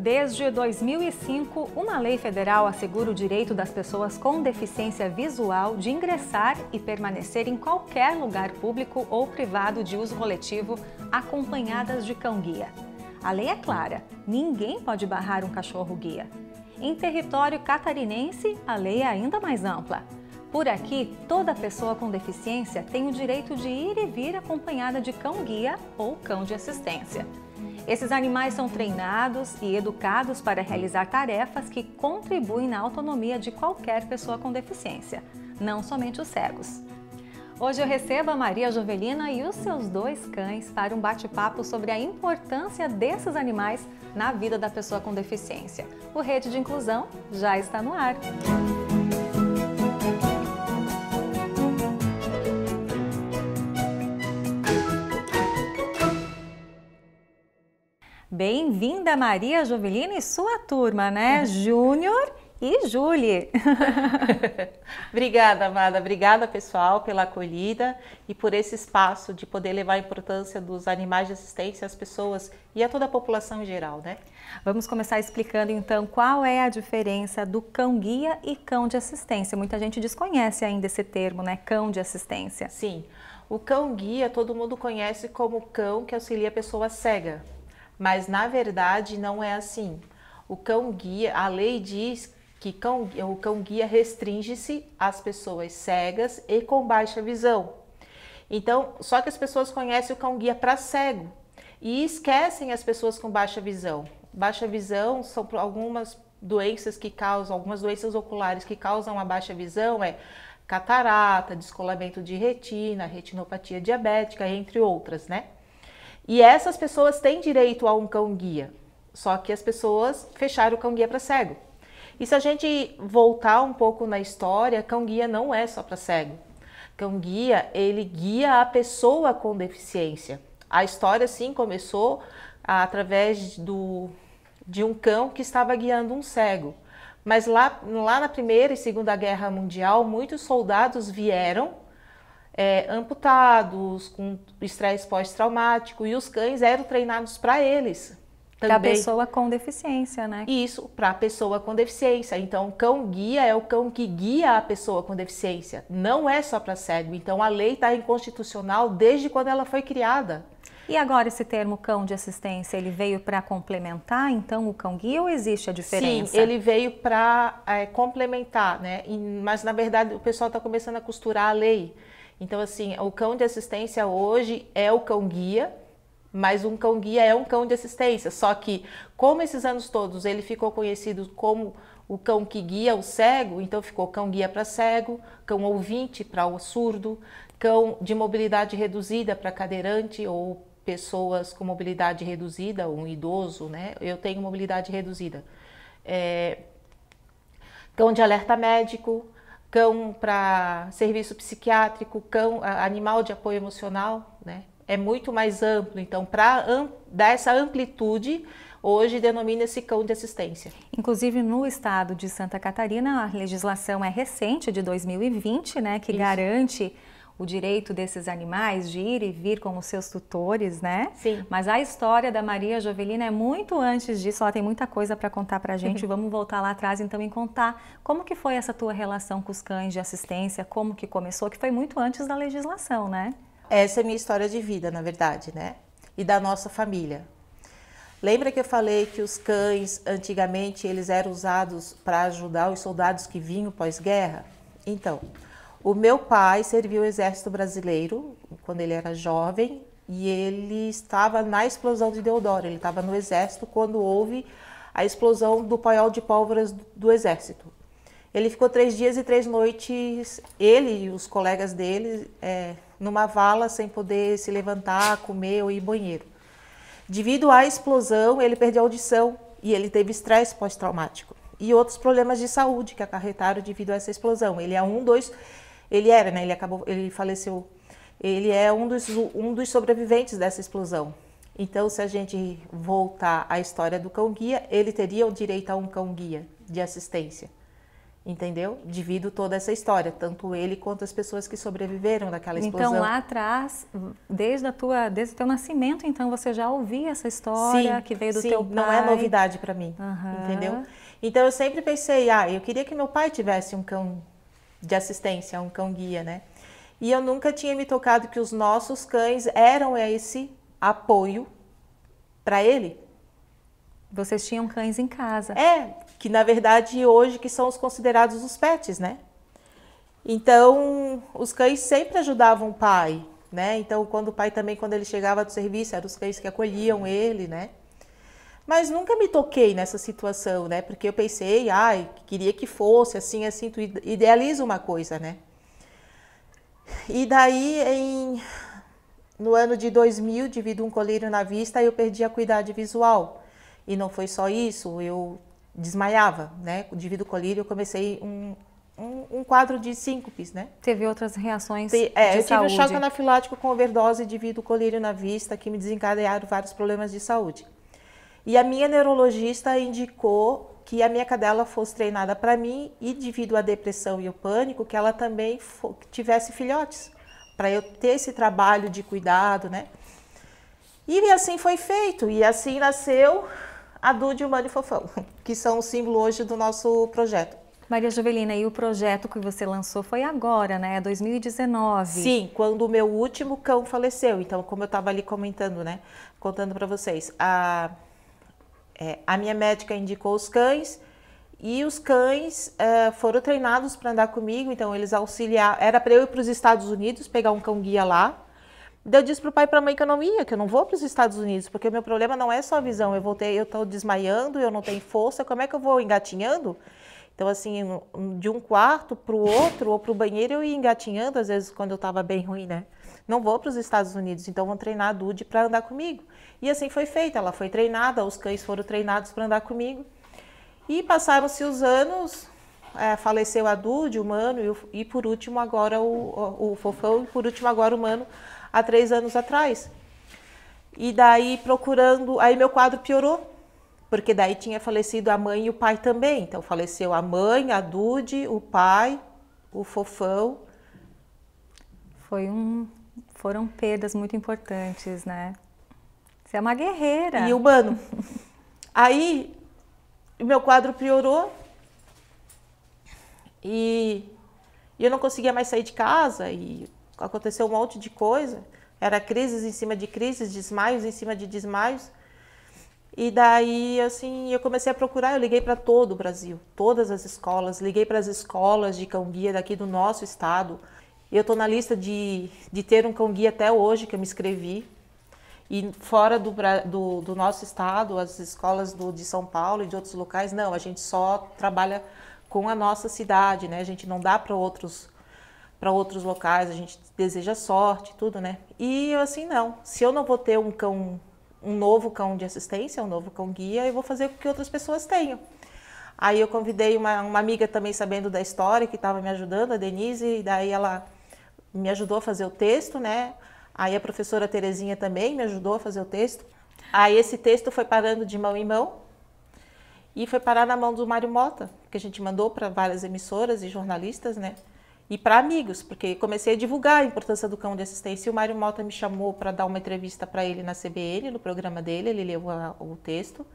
Desde 2005, uma lei federal assegura o direito das pessoas com deficiência visual de ingressar e permanecer em qualquer lugar público ou privado de uso coletivo acompanhadas de cão-guia. A lei é clara: ninguém pode barrar um cachorro-guia. Em território catarinense, a lei é ainda mais ampla. Por aqui, toda pessoa com deficiência tem o direito de ir e vir acompanhada de cão-guia ou cão de assistência. Esses animais são treinados e educados para realizar tarefas que contribuem na autonomia de qualquer pessoa com deficiência, não somente os cegos. Hoje eu recebo a Maria Jovelina e os seus dois cães para um bate-papo sobre a importância desses animais na vida da pessoa com deficiência. O Rede de Inclusão já está no ar. Música Bem-vinda, Maria Jovelina e sua turma, né? Júnior e Julie. Obrigada, Amada. Obrigada, pessoal, pela acolhida e por esse espaço de poder levar a importância dos animais de assistência às pessoas e a toda a população em geral, né? Vamos começar explicando, então, qual é a diferença do cão-guia e cão de assistência. Muita gente desconhece ainda esse termo, né? Cão de assistência. Sim. O cão-guia todo mundo conhece como cão que auxilia a pessoa cega. Mas na verdade não é assim. O cão guia, a lei diz que cão, o cão guia restringe-se às pessoas cegas e com baixa visão. Então, só que as pessoas conhecem o cão guia para cego e esquecem as pessoas com baixa visão. Baixa visão são algumas doenças que causam, algumas doenças oculares que causam a baixa visão, é catarata, descolamento de retina, retinopatia diabética, entre outras, né? E essas pessoas têm direito a um cão-guia, só que as pessoas fecharam o cão-guia para cego. E se a gente voltar um pouco na história, cão-guia não é só para cego. Cão-guia, ele guia a pessoa com deficiência. A história, sim, começou através do, de um cão que estava guiando um cego. Mas lá, lá na Primeira e Segunda Guerra Mundial, muitos soldados vieram é, amputados, com estresse pós-traumático, e os cães eram treinados para eles. Para a pessoa com deficiência, né? Isso, para a pessoa com deficiência. Então, cão guia é o cão que guia a pessoa com deficiência. Não é só para cego. Então, a lei está inconstitucional desde quando ela foi criada. E agora esse termo cão de assistência, ele veio para complementar então o cão guia ou existe a diferença? Sim, ele veio para é, complementar, né? E, mas na verdade o pessoal está começando a costurar a lei. Então, assim, o cão de assistência hoje é o cão guia, mas um cão guia é um cão de assistência. Só que, como esses anos todos ele ficou conhecido como o cão que guia o cego, então ficou cão guia para cego, cão ouvinte para o surdo, cão de mobilidade reduzida para cadeirante ou pessoas com mobilidade reduzida, um idoso, né? Eu tenho mobilidade reduzida. É... Cão de alerta médico, cão para serviço psiquiátrico, cão animal de apoio emocional, né? É muito mais amplo. Então, para dar essa amplitude, hoje denomina-se cão de assistência. Inclusive no estado de Santa Catarina, a legislação é recente, de 2020, né, que Isso. garante o direito desses animais de ir e vir com os seus tutores, né? Sim. Mas a história da Maria Jovelina é muito antes disso, ela tem muita coisa para contar para a gente. Vamos voltar lá atrás então e contar como que foi essa tua relação com os cães de assistência, como que começou, que foi muito antes da legislação, né? Essa é a minha história de vida, na verdade, né? E da nossa família. Lembra que eu falei que os cães, antigamente, eles eram usados para ajudar os soldados que vinham pós-guerra? Então, o meu pai serviu o exército brasileiro quando ele era jovem e ele estava na explosão de Deodoro. Ele estava no exército quando houve a explosão do paiol de pólvoras do exército. Ele ficou três dias e três noites, ele e os colegas dele, é, numa vala sem poder se levantar, comer ou ir banheiro. Devido à explosão, ele perdeu a audição e ele teve estresse pós-traumático e outros problemas de saúde que acarretaram devido a essa explosão. Ele é um dos ele era, né? Ele acabou, ele faleceu. Ele é um dos, um dos sobreviventes dessa explosão. Então, se a gente voltar à história do cão-guia, ele teria o direito a um cão-guia de assistência. Entendeu? Divido toda essa história, tanto ele quanto as pessoas que sobreviveram daquela então, explosão. Então, lá atrás, desde, a tua, desde o teu nascimento, então, você já ouvia essa história sim, que veio do sim, teu pai? não é novidade para mim, uhum. entendeu? Então, eu sempre pensei, ah, eu queria que meu pai tivesse um cão de assistência, um cão guia, né? E eu nunca tinha me tocado que os nossos cães eram esse apoio para ele. Vocês tinham cães em casa. É, que na verdade hoje que são os considerados os pets, né? Então, os cães sempre ajudavam o pai, né? Então, quando o pai também, quando ele chegava do serviço, eram os cães que acolhiam ele, né? Mas nunca me toquei nessa situação, né? Porque eu pensei, ai, queria que fosse assim, assim, tu idealiza uma coisa, né? E daí, em, no ano de 2000, devido a um colírio na vista, eu perdi a acuidade visual. E não foi só isso, eu desmaiava, né? Devido ao colírio, eu comecei um, um, um, quadro de síncopes, né? Teve outras reações Te, é, de eu saúde. Eu tive um choque anafilático com overdose devido ao colírio na vista, que me desencadearam vários problemas de saúde. E a minha neurologista indicou que a minha cadela fosse treinada para mim e devido à depressão e o pânico, que ela também tivesse filhotes, para eu ter esse trabalho de cuidado, né? E assim foi feito, e assim nasceu a Dude Humano e Fofão, que são o símbolo hoje do nosso projeto. Maria Jovelina, e o projeto que você lançou foi agora, né? 2019. Sim, quando o meu último cão faleceu. Então, como eu estava ali comentando, né? Contando para vocês. A é, a minha médica indicou os cães e os cães é, foram treinados para andar comigo, então eles auxiliaram. Era para eu ir para os Estados Unidos pegar um cão guia lá. Daí eu disse para o pai e para a mãe que eu não ia, que eu não vou para os Estados Unidos, porque o meu problema não é só a visão. Eu voltei, eu estou desmaiando, eu não tenho força, como é que eu vou engatinhando? Então, assim, de um quarto para o outro ou para o banheiro eu ia engatinhando, às vezes, quando eu estava bem ruim, né? não vou para os Estados Unidos, então vão treinar a Dude para andar comigo. E assim foi feito, ela foi treinada, os cães foram treinados para andar comigo. E passaram-se os anos, é, faleceu a Dude, o Mano, e, o, e por último agora o, o, o, Fofão, e por último agora o Mano, há três anos atrás. E daí procurando, aí meu quadro piorou, porque daí tinha falecido a mãe e o pai também. Então faleceu a mãe, a Dude, o pai, o Fofão. Foi um foram perdas muito importantes, né? Você é uma guerreira. E humano. Aí, o meu quadro piorou e, e eu não conseguia mais sair de casa e aconteceu um monte de coisa. Era crises em cima de crises, desmaios em cima de desmaios. E daí, assim, eu comecei a procurar, eu liguei para todo o Brasil, todas as escolas, liguei para as escolas de cambia daqui do nosso estado, eu estou na lista de, de ter um cão guia até hoje, que eu me inscrevi. E fora do, do, do nosso estado, as escolas do, de São Paulo e de outros locais, não, a gente só trabalha com a nossa cidade, né? A gente não dá para outros para outros locais, a gente deseja sorte, tudo, né? E eu assim, não, se eu não vou ter um cão, um novo cão de assistência, um novo cão guia, eu vou fazer com que outras pessoas tenham. Aí eu convidei uma, uma amiga também sabendo da história, que estava me ajudando, a Denise, e daí ela me ajudou a fazer o texto, né? Aí a professora Terezinha também me ajudou a fazer o texto. Aí esse texto foi parando de mão em mão e foi parar na mão do Mário Mota, que a gente mandou para várias emissoras e jornalistas, né? E para amigos, porque comecei a divulgar a importância do cão de assistência. E o Mário Mota me chamou para dar uma entrevista para ele na CBN, no programa dele, ele leu o texto.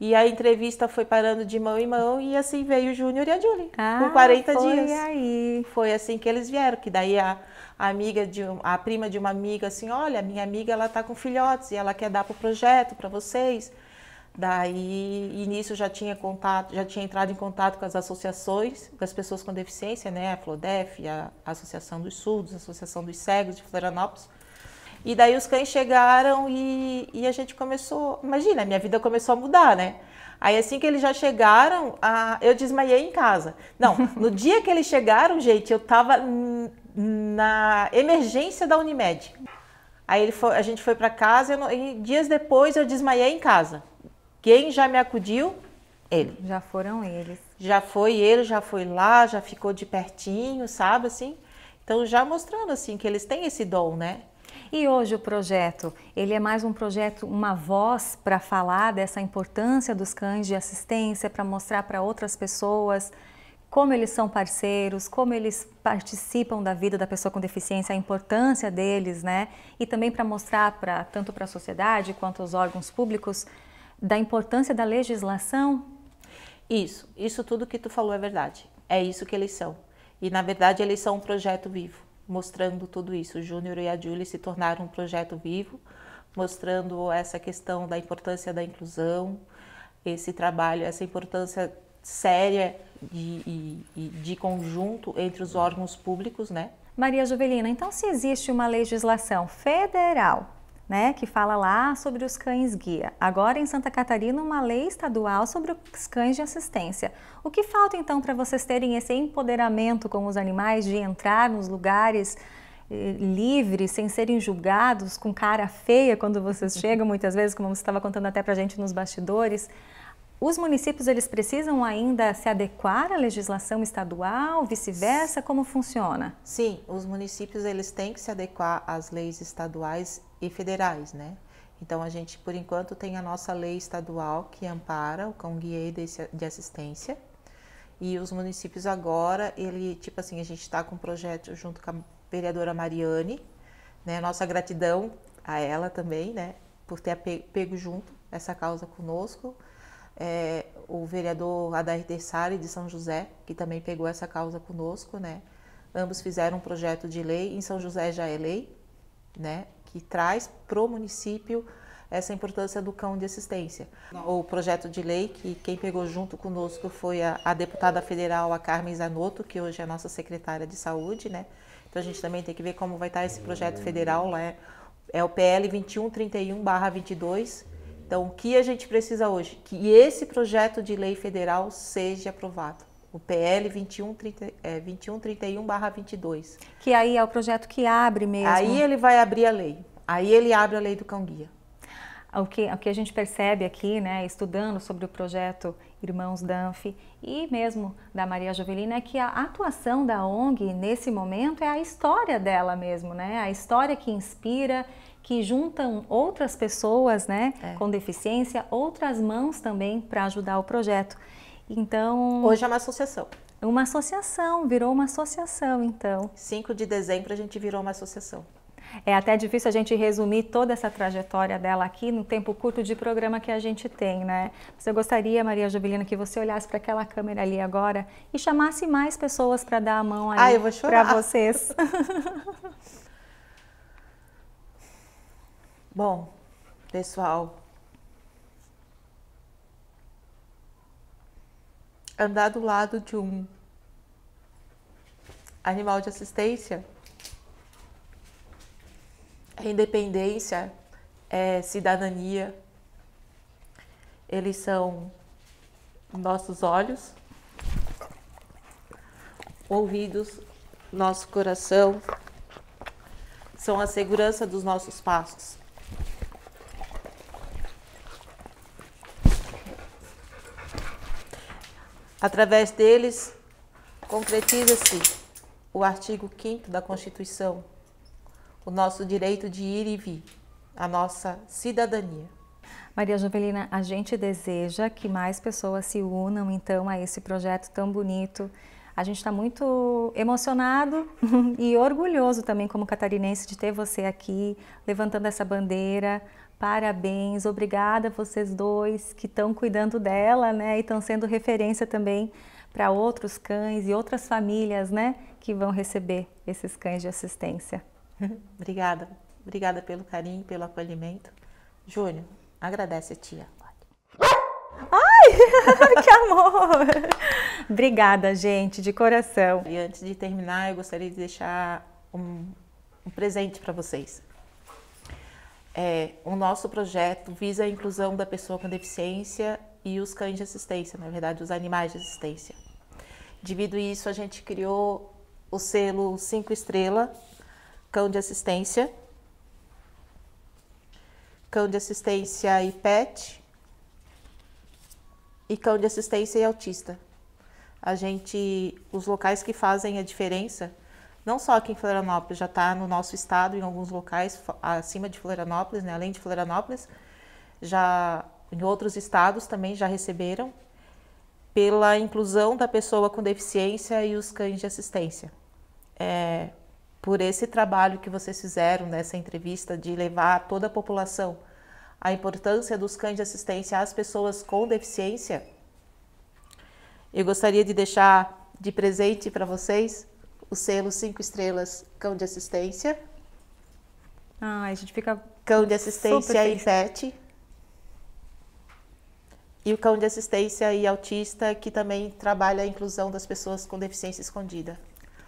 E a entrevista foi parando de mão em mão e assim veio o Júnior e a Julie, ah, com 40 foi dias. Aí. Foi assim que eles vieram, que daí a, a amiga de um, a prima de uma amiga assim, olha, minha amiga ela tá com filhotes e ela quer dar pro projeto para vocês. Daí, início já tinha contato, já tinha entrado em contato com as associações das pessoas com deficiência, né, a Flodef, a Associação dos Surdos, a Associação dos Cegos de Florianópolis, e daí os cães chegaram e, e a gente começou. Imagina, minha vida começou a mudar, né? Aí assim que eles já chegaram, a, eu desmaiei em casa. Não, no dia que eles chegaram, gente, eu tava na emergência da Unimed. Aí foi, a gente foi para casa e dias depois eu desmaiei em casa. Quem já me acudiu? Ele. Já foram eles. Já foi ele, já foi lá, já ficou de pertinho, sabe assim? Então já mostrando assim que eles têm esse dom, né? E hoje o projeto, ele é mais um projeto, uma voz para falar dessa importância dos cães de assistência, para mostrar para outras pessoas como eles são parceiros, como eles participam da vida da pessoa com deficiência, a importância deles, né? E também para mostrar para tanto para a sociedade quanto aos órgãos públicos da importância da legislação. Isso, isso tudo que tu falou é verdade. É isso que eles são. E na verdade eles são um projeto vivo mostrando tudo isso. O Júnior e a Julie se tornaram um projeto vivo, mostrando essa questão da importância da inclusão, esse trabalho, essa importância séria de, de, de conjunto entre os órgãos públicos, né? Maria Juvelina, então se existe uma legislação federal né, que fala lá sobre os cães guia. Agora em Santa Catarina, uma lei estadual sobre os cães de assistência. O que falta então para vocês terem esse empoderamento com os animais de entrar nos lugares eh, livres, sem serem julgados, com cara feia quando vocês uhum. chegam, muitas vezes, como você estava contando até para a gente nos bastidores? Os municípios eles precisam ainda se adequar à legislação estadual, vice-versa, como funciona? Sim, os municípios eles têm que se adequar às leis estaduais e federais, né? Então a gente, por enquanto, tem a nossa lei estadual que ampara o cão guia de assistência e os municípios agora, ele, tipo assim, a gente está com um projeto junto com a vereadora Mariane, né? Nossa gratidão a ela também, né? Por ter pego junto essa causa conosco. É, o vereador Adair Tessari de São José, que também pegou essa causa conosco, né? Ambos fizeram um projeto de lei, em São José já é lei, né? que traz para o município essa importância do cão de assistência. O projeto de lei que quem pegou junto conosco foi a, a, deputada federal, a Carmen Zanotto, que hoje é a nossa secretária de saúde, né? Então a gente também tem que ver como vai estar esse projeto federal lá. É, né? é o PL 2131/22. Então o que a gente precisa hoje? Que esse projeto de lei federal seja aprovado o PL 2131-22. 21, 31, 22. Que aí é o projeto que abre mesmo. Aí ele vai abrir a lei. Aí ele abre a lei do cão guia. O que, o que a gente percebe aqui, né, estudando sobre o projeto Irmãos Danf e mesmo da Maria Jovelina, é que a atuação da ONG nesse momento é a história dela mesmo, né? A história que inspira, que juntam outras pessoas, né, é. com deficiência, outras mãos também para ajudar o projeto. Então. Hoje é uma associação. Uma associação, virou uma associação, então. 5 de dezembro a gente virou uma associação. É até difícil a gente resumir toda essa trajetória dela aqui no tempo curto de programa que a gente tem, né? Mas eu gostaria, Maria Jubilina, que você olhasse para aquela câmera ali agora e chamasse mais pessoas para dar a mão aí ah, para vocês. Bom, pessoal, andar do lado de um animal de assistência é independência, é cidadania. Eles são nossos olhos, ouvidos, nosso coração, são a segurança dos nossos passos. Através deles, concretiza-se o artigo 5 da Constituição, o nosso direito de ir e vir, a nossa cidadania. Maria Jovelina, a gente deseja que mais pessoas se unam então a esse projeto tão bonito. A gente está muito emocionado e orgulhoso também como catarinense de ter você aqui levantando essa bandeira, Parabéns, obrigada a vocês dois que estão cuidando dela, né? E estão sendo referência também para outros cães e outras famílias, né? Que vão receber esses cães de assistência. Obrigada, obrigada pelo carinho, pelo acolhimento. Júnior, agradece a tia. Ai, que amor! Obrigada, gente, de coração. E antes de terminar, eu gostaria de deixar um, um presente para vocês. É, o nosso projeto visa a inclusão da pessoa com deficiência e os cães de assistência, na verdade, os animais de assistência. Devido a isso, a gente criou o selo 5 estrela, cão de assistência, cão de assistência e pet, e cão de assistência e autista. A gente, os locais que fazem a diferença não só aqui em Florianópolis, já está no nosso estado, em alguns locais acima de Florianópolis, né? além de Florianópolis, já em outros estados também já receberam, pela inclusão da pessoa com deficiência e os cães de assistência. É, por esse trabalho que vocês fizeram nessa entrevista de levar toda a população a importância dos cães de assistência às pessoas com deficiência, eu gostaria de deixar de presente para vocês o selo cinco estrelas cão de assistência. Ah, a gente fica cão de assistência e pet. E o cão de assistência e autista, que também trabalha a inclusão das pessoas com deficiência escondida.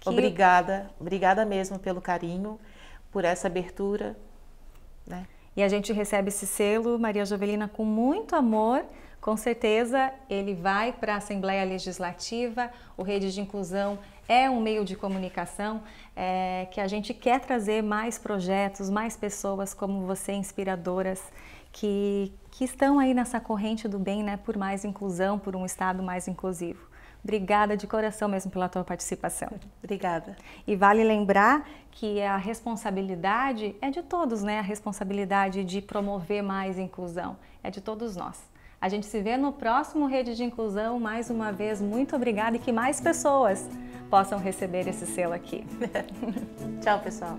Que... Obrigada, obrigada mesmo pelo carinho, por essa abertura. Né? E a gente recebe esse selo, Maria Jovelina, com muito amor. Com certeza ele vai para a Assembleia Legislativa, o Rede de Inclusão é um meio de comunicação é, que a gente quer trazer mais projetos, mais pessoas como você, inspiradoras, que, que estão aí nessa corrente do bem, né, por mais inclusão, por um Estado mais inclusivo. Obrigada de coração mesmo pela tua participação. Obrigada. E vale lembrar que a responsabilidade é de todos, né? A responsabilidade de promover mais inclusão é de todos nós. A gente se vê no próximo Rede de Inclusão. Mais uma vez, muito obrigada e que mais pessoas possam receber esse selo aqui. Tchau, pessoal.